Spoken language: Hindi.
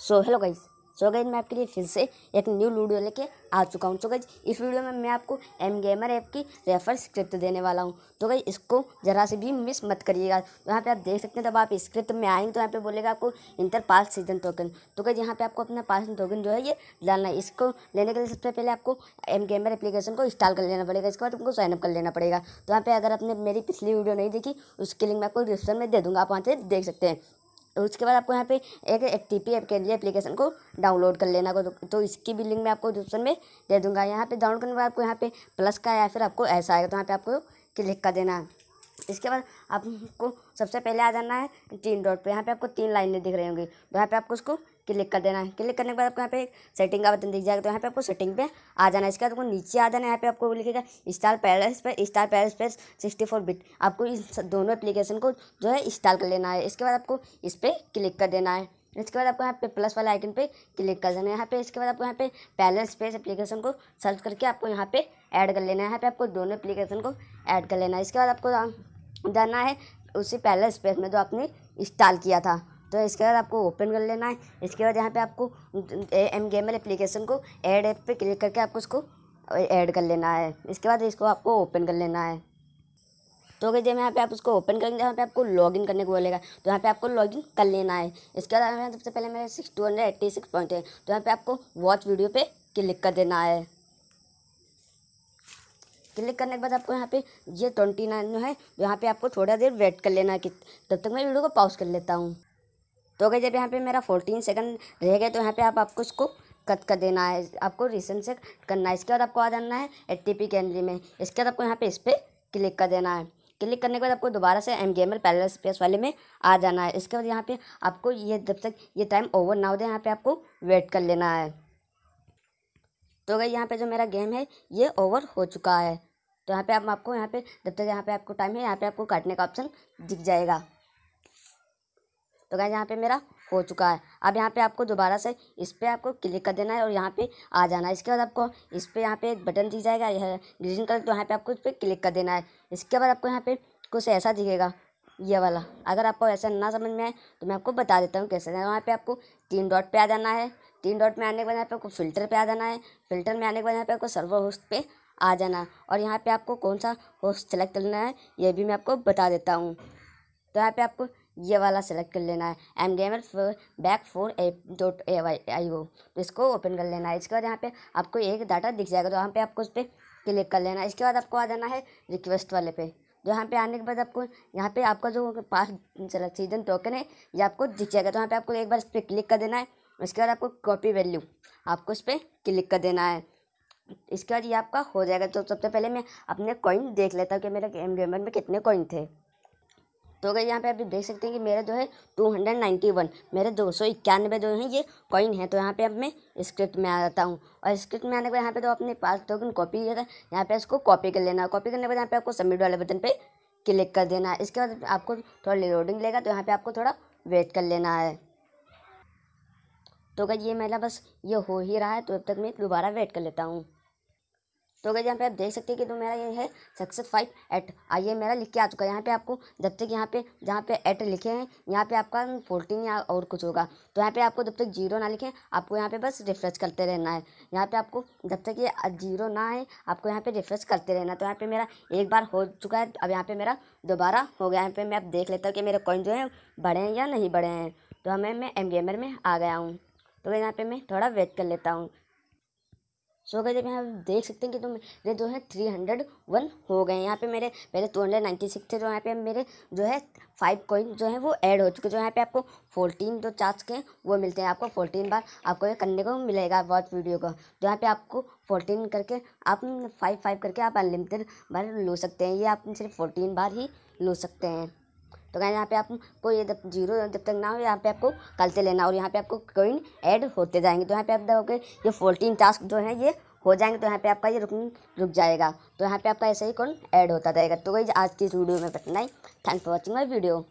सो हेलो गाइज सो गाइज मैं आपके लिए फिर से एक न्यू वीडियो लेके आ चुका हूँ सो गाइज इस वीडियो में मैं आपको एम गेमर ऐप की रेफर स्क्रिप्ट देने वाला हूँ तो गाइज इसको जरा से भी मिस मत करिएगा तो यहाँ पे आप देख सकते हैं जब आप स्क्रिप्ट में आएंगे तो यहाँ पे बोलेगा आपको इंटर पास सीजन टोकन तो गाइज यहाँ पे आपको अपना पास टोकन जो है ये डालना है इसको लेने के लिए सबसे पहले आपको एम गेमर एप्लीकेशन को इंस्टॉल कर लेना पड़ेगा इसके बाद तुमको साइनअप कर लेना पड़ेगा तो यहाँ पर अगर आपने मेरी पिछली वीडियो नहीं देखी उसकी लिंक मैं आपको डिस्क्रिप्शन में दे दूँगा आप वहाँ से देख सकते हैं उसके बाद आपको यहाँ पे एक एक टी पी एप के लिए एप्लीकेशन को डाउनलोड कर लेना को तो, तो इसकी भी लिंक मैं आपको डिस्क्रिप्शन में दे दूँगा यहाँ पे डाउनलोड करने के बाद आपको यहाँ पे प्लस का या फिर आपको ऐसा आएगा तो यहाँ पे आपको क्लिक कर देना है इसके बाद आपको सबसे पहले आ जाना है तीन डॉट पे यहाँ पे आपको तीन लाइनें दिख रही होंगी तो यहाँ पे आपको उसको क्लिक कर देना है क्लिक करने के बाद आपको यहाँ पे सेटिंग का बटन दिख जाएगा तो यहाँ पे आपको सेटिंग पे आ जाना है इसके बाद आपको नीचे आ जाना है यहाँ पे आपको लिखेगा स्टार पैलेस पे स्टार पैलेस पे सिक्सटी फोर बिट आपको इन दोनों एप्लीकेशन को जो है इंस्टॉल कर लेना है इसके बाद आपको इस पर क्लिक कर देना है इसके बाद आपको यहाँ पे प्लस वाले आइकन पे क्लिक कर देना है यहाँ पे इसके बाद आपको यहाँ पे पैलेस स्पेस एप्लीकेशन को सर्च करके आपको यहाँ पे ऐड कर लेना है यहाँ पे आपको दोनों एप्लीकेशन को ऐड कर लेना है इसके बाद आपको जाना है उसी पैलेस स्पेस में जो आपने इंस्टॉल किया था तो इसके बाद आपको ओपन कर लेना है इसके बाद यहाँ पे आपको एम गेम एल एप्लीकेशन को ऐड ऐप पे क्लिक करके आपको इसको ऐड कर लेना है इसके बाद इसको आपको ओपन कर लेना है तो अगर जब यहाँ पे आप उसको ओपन करेंगे तो यहाँ पे आपको लॉगिन करने को बोलेगा तो यहाँ पे आपको लॉगिन कर लेना है इसके बाद यहाँ सबसे पहले मेरे six two hundred eighty six point है तो यहाँ पे आपको वॉच वीडियो पे क्लिक कर देना है क्लिक करने के बाद आपको यहाँ पे ये ट्वेंटी नाइन है तो यहाँ पे आपको थोड़ा देर वेट कर लेना है कि तब तक मैं वीडियो को पॉज कर लेता हूँ तो अगर जब यहाँ पे मेरा फोर्टीन सेकंड रह गया तो यहाँ पे आप आपको इसको कट कर देना है आपको रिसेंट से करना है इसके बाद आपको आ जाना है पी कैनरी में इसके बाद आपको यहाँ पे इस पर क्लिक कर देना है क्लिक करने के बाद आपको दोबारा से M G M L parallel space वाले में आ जाना है इसके बाद यहाँ पे आपको ये जब तक ये टाइम ओवर ना हो जाए यहाँ पे आपको वेट कर लेना है तो अगर यहाँ पे जो मेरा गेम है ये ओवर हो चुका है तो यहाँ पे आप आपको यहाँ पे जब तक यहाँ पे आपको टाइम है यहाँ पे आपको काटने का ऑप्शन दिख जाएगा तो गाइज यहाँ पे मेरा हो चुका है अब यहाँ पे आपको दोबारा से इस पर आपको क्लिक कर देना है और यहाँ पे आ जाना है इसके बाद आपको इस पर यहाँ पे एक बटन दिख जाएगा यह ग्रीन कलर तो यहाँ पे आपको इस पर क्लिक कर देना है इसके बाद आपको यहाँ पे कुछ ऐसा दिखेगा ये वाला अगर आपको ऐसा ना समझ में आए तो मैं आपको बता देता हूँ कैसे वहाँ पर आपको तीन डॉट पर आ जाना है तीन डॉट में आने के बाद यहाँ पे आपको फिल्टर पर आ जाना है फिल्टर में आने के बाद यहाँ पे आपको सर्वर होस्ट पर आ जाना और यहाँ पर आपको कौन सा होस्ट सेलेक्ट करना है ये भी मैं आपको बता देता हूँ तो यहाँ पे आपको ये वाला सेलेक्ट कर लेना है M D M L four back four A dot A I O इसको ओपन कर लेना है इसके बाद यहाँ पे आपको एक डाटा दिख जाएगा तो यहाँ पे आपको उस पर क्लिक कर लेना है इसके बाद आपको आ जाना है रिक्वेस्ट वाले पे जो तो यहाँ पे आने के बाद आपको यहाँ पे आपका जो पास चला सीजन टोकन है ये आपको दिख जाएगा तो यहाँ पे आपको एक बार इस पर क्लिक कर देना है उसके बाद आपको कॉपी वैल्यू आपको उस पर क्लिक कर देना है इसके बाद ये आपका हो जाएगा तो सबसे पहले मैं अपने कॉइन देख लेता हूँ कि मेरे गेम गेमर में कितने कॉइन थे तो अगर यहाँ पे आप देख सकते हैं कि मेरे जो है टू हंड्रेड नाइन्टी वन मेरे दो सौ इक्यानवे जो है ये कॉइन है तो यहाँ पे अब मैं स्क्रिप्ट में आ जाता हूँ और स्क्रिप्ट में आने के बाद यहाँ पे तो अपने पास टोकन कॉपी है यहाँ पे इसको कॉपी कर लेना कॉपी करने के बाद यहाँ पे आपको सबमिट वाले बटन पर क्लिक कर देना है इसके बाद आपको थोड़ा लोडिंग लेगा तो यहाँ पर आपको थोड़ा वेट कर लेना है तो अगर ये मेरा बस ये हो ही रहा है तो अब तक मैं दोबारा वेट कर लेता हूँ तो अगर यहाँ पे आप देख सकते हैं कि तो मेरा ये है सक्सेस फाइट एट आइए मेरा लिख के आ चुका है यहाँ पे आपको जब तक यहाँ पे जहाँ पे एट लिखे हैं यहाँ पे आपका फोर्टीन या और कुछ होगा तो यहाँ पे आपको जब तक जीरो ना लिखें आपको यहाँ पे बस रिफ्रेश करते रहना है यहाँ पे आपको जब तक ये जीरो ना आए आपको यहाँ पे रिफ्रेश करते रहना तो यहाँ पे मेरा एक बार हो चुका है अब यहाँ पे मेरा दोबारा हो गया यहाँ पे मैं आप देख लेता हूँ कि मेरे कॉइन जो है बढ़े हैं या नहीं बढ़े हैं तो हमें मैं एम में आ गया हूँ तो यहाँ पे मैं थोड़ा वेट कर लेता हूँ सो गए जब यहाँ देख सकते हैं कि तो मेरे जो है थ्री हंड्रेड वन हो गए यहाँ पे मेरे पहले टू हंड्रेड नाइन्टी सिक्स थे जो तो यहाँ पे मेरे जो है फाइव कॉइन जो है वो ऐड हो चुके जो तो यहाँ पे आपको फोर्टीन जो चार्ज के वो मिलते हैं आपको फोर्टीन बार आपको ये करने को मिलेगा बहुत वीडियो को जो तो यहाँ पे आपको फोर्टीन करके आप फाइव फाइव करके आप अनलिमिटेड बार लो सकते हैं ये आप सिर्फ फोर्टीन बार ही लो सकते हैं तो कहीं यहाँ पे ये जब जीरो जब तक ना हो यहाँ पे आपको करते लेना और यहाँ पे आपको कॉइन ऐड होते जाएंगे तो यहाँ पे आप देखोगे ये फोर्टीन टास्क जो है ये हो जाएंगे तो यहाँ पे आपका ये रुक रुक जाएगा तो यहाँ पे आपका ऐसे ही कौन ऐड होता रहेगा तो कहीं आज की इस वीडियो में बतना ही thank for watching my video